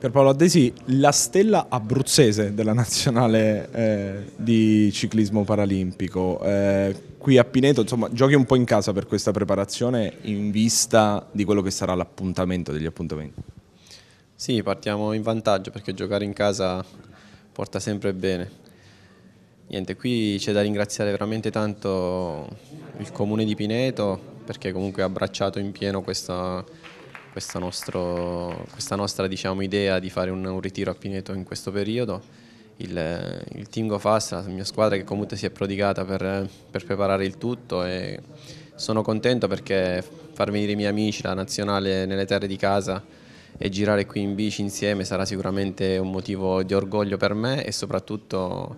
per Paolo Adesi, la stella abruzzese della nazionale eh, di ciclismo paralimpico. Eh, qui a Pineto, insomma, giochi un po' in casa per questa preparazione in vista di quello che sarà l'appuntamento degli appuntamenti. Sì, partiamo in vantaggio perché giocare in casa porta sempre bene. Niente, qui c'è da ringraziare veramente tanto il comune di Pineto perché comunque ha abbracciato in pieno questa questa, nostro, questa nostra diciamo, idea di fare un, un, ritiro a Pineto in questo periodo. Il, il team GoFast, la mia squadra che comunque si è prodigata per, per preparare il tutto e sono contento perché far venire i miei amici, la nazionale nelle terre di casa e girare qui in bici insieme sarà sicuramente un motivo di orgoglio per me e soprattutto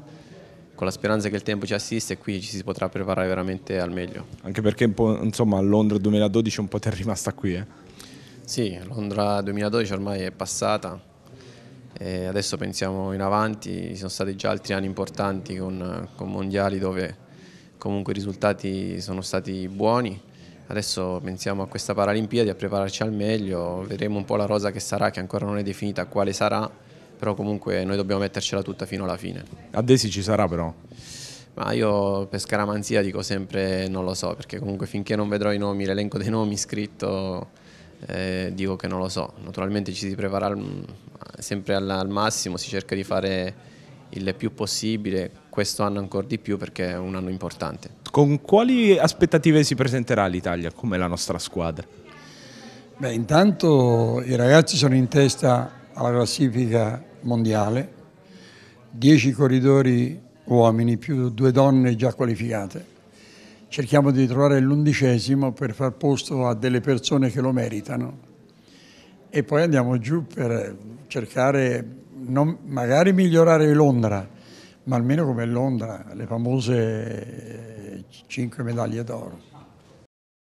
con la speranza che il tempo ci assiste e qui ci si potrà preparare veramente al meglio. Anche perché insomma a Londra 2012 un po' ti è rimasta qui. Eh? Sì, Londra 2012 ormai è passata, e adesso pensiamo in avanti, ci sono stati già altri anni importanti con, con mondiali dove comunque i risultati sono stati buoni, adesso pensiamo a questa Paralimpiadi, a prepararci al meglio, vedremo un po' la rosa che sarà, che ancora non è definita quale sarà, però comunque noi dobbiamo mettercela tutta fino alla fine. Adesi ci sarà però? Ma io per scaramanzia dico sempre non lo so, perché comunque finché non vedrò i nomi, l'elenco dei nomi scritto eh, dico che non lo so. Naturalmente ci si prepara al, sempre al, al, massimo, si cerca di fare il più possibile, questo anno ancora di più perché è un anno importante. Con quali aspettative si presenterà l'Italia come la nostra squadra? Beh, intanto i ragazzi sono in testa alla classifica mondiale, 10 corridori uomini più due donne già qualificate cerchiamo di trovare l'undicesimo per far posto a delle persone che lo meritano e poi andiamo giù per cercare, non, magari migliorare Londra, ma almeno come Londra, le famose cinque medaglie d'oro.